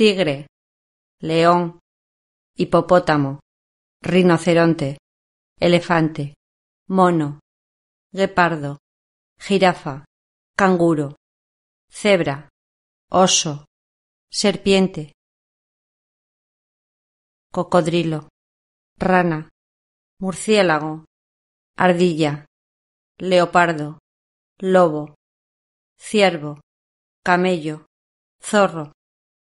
tigre, león, hipopótamo, rinoceronte, elefante, mono, guepardo, jirafa, canguro, cebra, oso, serpiente, cocodrilo, rana, murciélago, ardilla, leopardo, lobo, ciervo, camello, zorro,